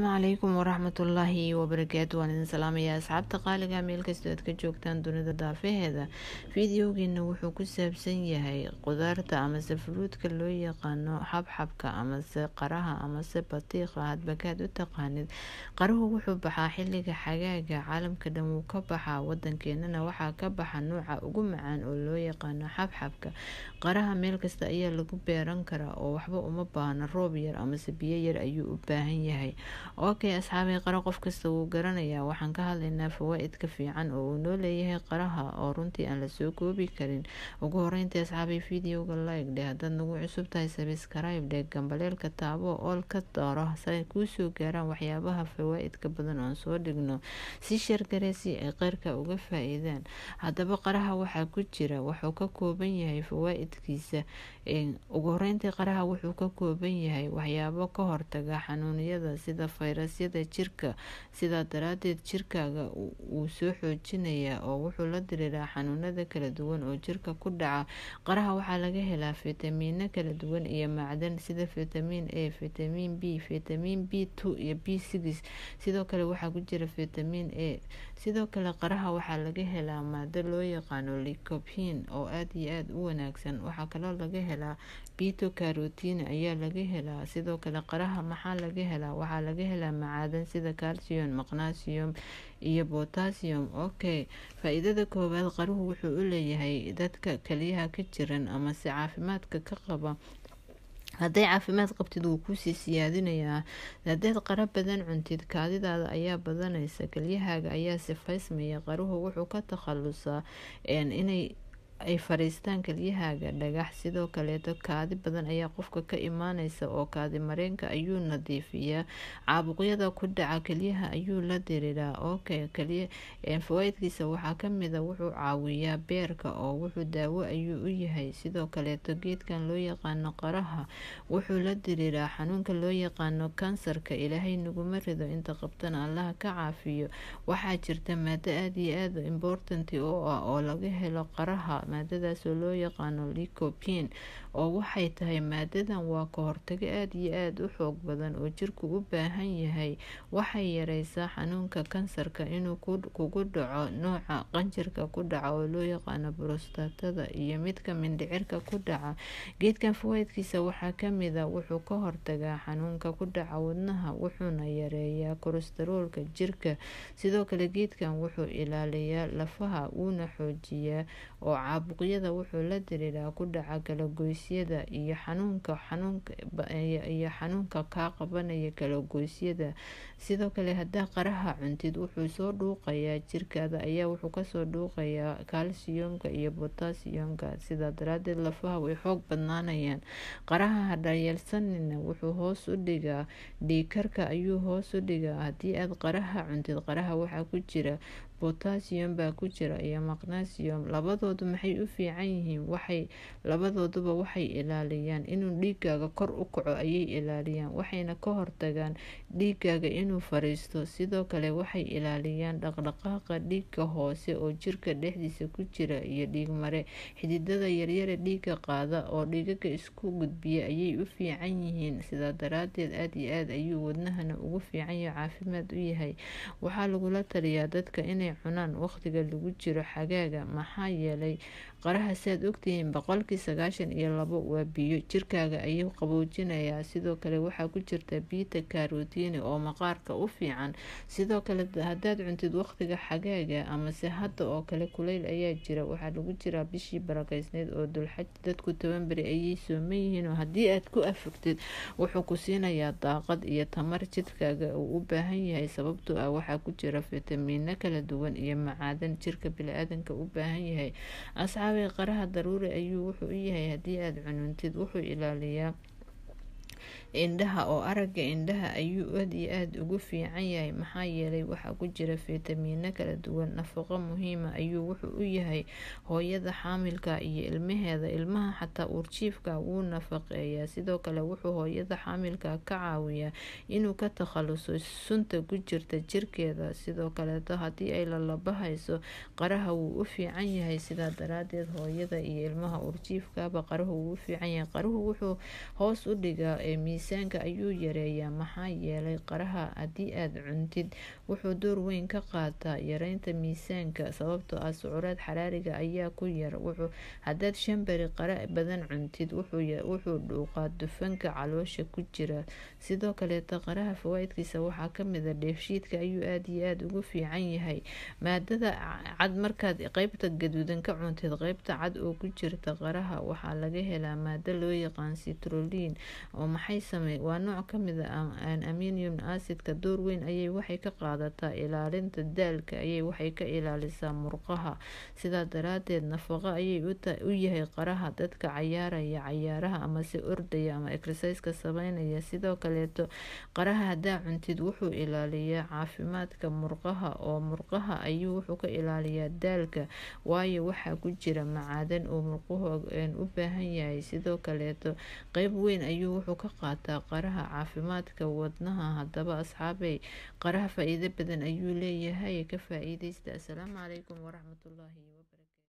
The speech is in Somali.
asalaamu calaykum waraxmatullaahi wabarakaatu waan idin salaamaya asxaabta qaaliga meel kastoo aad ka joogtaan dunida daafaheeda fideogeena wuxuu ku saabsan yahay qudaarta amase furuudka loo yaqaano xabxabka amase qaraha amase batiiqa hadbakaad u taqaanid qaruhu wuxuu baxaa xilliga xagaaga caalamka dhan wuu ka baxaa wadankeenana waxaa ka baxa nuuca ugu macaan oo loo yaqaano xabxabka qaraha meel kasta ayaa lagu beeran karaa oo waxba uma baahno roob yar amase biyo yar ayuu u baahan yahay okay asxaabay qaro qof kasta wuu garanayaa waxaan ka hadlaynaa fawaaidka fiican oo uu noo leeyahay qaraha oo runtii aan lasoo koobi karin ugu horeyntii asxaabay videoga like dheh haddaad nagu cusub tahay sabscribe dheh gambaleelka taabo ool ka dooro sa kuusoo gaaraan waxyaabaha fawaaidka badan oan soo dhigno si shargaree si ay qeyrka uga faa-iidaan haddaba qaraha waxaa ku jira wuxuu ka kooban yahay fawaa ugu horeyntii qaraha wuxuu ka kooban yahay waxyaabo ka hortaga xanuuniyada sida fayrasyada jirka sidaa daraadeed jirkaaga wuu soo xoojinayaa oo wuxuu la diriiraa xanuunada kala duwan oo jirka ku dhaca qaraha waxaa laga helaa fitamiino kala duwan iyo macdan sida vitamin a vitamin b vitamin b two iyo b six sidoo kale waxaa ku jira fitamiin a sidoo kale qaraha waxaa laga helaa maado loo yaqaano licopin oo aada iyo aada u wanaagsan waxaa kaloo laga helaa bito carotin ayaa laga helaa sidoo kale qaraha maxaa laga helaa waxaa laga laga helaa macaadan sida calcium maqnasium iyo botasiyum okay faa-iidada koowaad qaruhu wuxuu u leeyahay dadka keliyaha ka jiran amase caafimaadka ka qaba hadday caafimaad qabtid wuu kuusii siyaadinayaa haddayd qaro badan cuntid kaadidaada ayaa badanaysa kelyahaaga ayaa sifaysmaya qaruhu wuxuu ka takhalusaa inay ay fariistaan kelyahaaga dhagax sidoo kaleeto kaadi badan ayaa qofka ka imaaneysa oo kaadi mareenka ayuu nadiifiyaa caabuqyada ku dhaca kelyaha ayuu la diriraa oofawaidkiisa waxaa kamida ah wuxuu caawiyaa beerka oo wuxuu daawo ayuu u yahay sidoo kaleeto geedkan loo yaqaano qaraha wuxuu la diriraa xanuunka loo yaqaano kansarka ilaahay naguma rido inta qabtan allaha ka caafiyo waxaa jirta maado aad iyo aad important u ah oo laga helo qaraha maadadaas oo loo yaqaano licopin oo waxay tahay maadadan waa ka hortago aada iyo aada u xoog badan oo jirku u baahan yahay waxay yareysaa xanuunka kansarka inuu kugu dhaco nooca qanjirka ku dhaca oo loo yaqaano brostatada iyo midka mindhicirka ku dhaca geedkan fawaydkiisa waxaa kamida ah, wuxuu ka hortagaa xanuunka ku dhaca wadnaha wuxuuna yareeyaa kolestaroolka jirka sidoo kale geedkan wuxuu ilaaliyaa lafaha wuuna xoojiyaa oo Caabuqyada wuxuu la xiriiraa ku dhaca kala-goysyada iyo xanuunka kaa qabanaya kalagoysyada Sidoo kale, haddaad qaraha cuntid, wuxuu soo dhuuqayaa jirkaada ayaa wuxuu kasoo dhuuqayaa kalsiyumka iyo botaasiyumka, sidaa darteed lafaha way xoog badnaanayaan. Qaraha ha daryeelsanin wuxuu hoos u dhigaa dhiikarka ayuu hoos u dhigaa. Haddii aad qaraha cuntid, qaraha waxaa ku jira botasiyum baa ku jira iyo maqnasiyum labadoodu maxay u fiican yihiin waxay labadooduba waxay ilaaliyaan inuu dhiigaaga kor u kaco ayay ilaaliyaan waxayna ka hortagaan dhiigaaga inuu fariisto sidoo kale waxay ilaaliyaan dhaqdhaqaaqa dhiigga hoose oo jirka dhexdiisa ku jira iyo dhiig mare xididada yaryare dhiigga qaada oo dhiigaga isku gudbiya ayay u fiican yihiin sidaa daraadeed aada iyo aad ayuu wadnahana ugu fiican iyo caafimaad u yahay waxaa lagula taliyaa dadka inay inay cunaan waqtiga lagu jiro xagaaga maxaa yeelay qaraha saad ogtihiin boqolkii sagaashan iyo labo waa biyo jirkaaga ayuu qaboojinayaa sidoo kale waxaa ku jirta biita karotini oo maqaarka u fiican sidoo kale hadaad cuntid waqtiga xagaaga amase hadda oo kale kuleyl ayaa jira waxaa lagu jiraa bishii barakeysneyd oo dulxaj dadku toban beri ayay sooman yihiinoo haddii aad ku afogtid wuxuu ku siinayaa daaqad iyo tamar jidkaaga uu u baahan yahay sababtoo ah waxaa ku jira fitamiino kala duwan duwan iyo macaadan jirka bili-aadanka u baahan yahay asxaabay qaraha daruuri ayuu wuxuu u yahay haddii aada cununtid wuxuu ilaaliyaa indhaha oo araga indhaha ayuu aad iyo aada ugu fiican yahay maxaa yeelay waxaa ku jira fiitamiino kala duwan nafaqo muhiima ayuu wuxuu u yahay hooyada xaamilka iyo ilmaheeda ilmaha xataa uurjiifka wuu nafaqeeyaa sidoo kale wuxuu hooyada xaamilka ka caawiyaa inuu ka takhaluso sunta ku jirta jirkeeda sidoo kaleeto haddii ay lalabahayso qaraha wuu u fiican yahay sidaa daraadeed hooyada iyo ilmaha uurjiifkaba qarahu wuu u fiican yahay qaruhu wuxuu hoos u dhigaa eh, miisaanka ayuu yareeyaa maxaa yeelay qaraha haddii aad cuntid wuxuu door weyn ka qaataa yareynta miisaanka sababtoo ah sucuraad xaraariga ayaa ku yar hadaad shan bari qara badan cuntid wuxuu dhuuqaa dufanka caloosha ku jira sidoo kaleeta qaraha fawaaidkiisa waxaa kamida ah, dheefshiidka ayuu aad iyo aada ugu fiican yahay maadada cad markaad qeybta gaduudan ka cuntid qeybta cad oo ku jirta qaraha waxaa laga helaa maado loo yaqaan sitroliin oo maxay maxay samey waa nooc ka mid a ah aminium acidka door weyn ayay waxay ka qaadataa ilaalinta daalka ayay waxay ka ilaalisaa murqaha sidaa daraadeed nafaqo ayay u yahay qaraha dadka cayaaraya cayaaraha amase ordaya ama exerciseka sameynaya sidoo kaleeto qaraha hadaa cuntid wuxuu ilaaliyaa caafimaadka murqaha oo murqaha ayuu wuxuu ka ilaaliyaa daalka waayo waxaa ku jira macaadan uu murquhu u baahan yahay sidoo kaleeto qeyb weyn ayuu wuxuu ka qaataa qaraha caafimaadka wadnaha haddaba asxaabey qaraha faa-iido badan ayuu leeyahay ka faa-iideysta assalaamu calaykum waraxmatullaahi wabarakat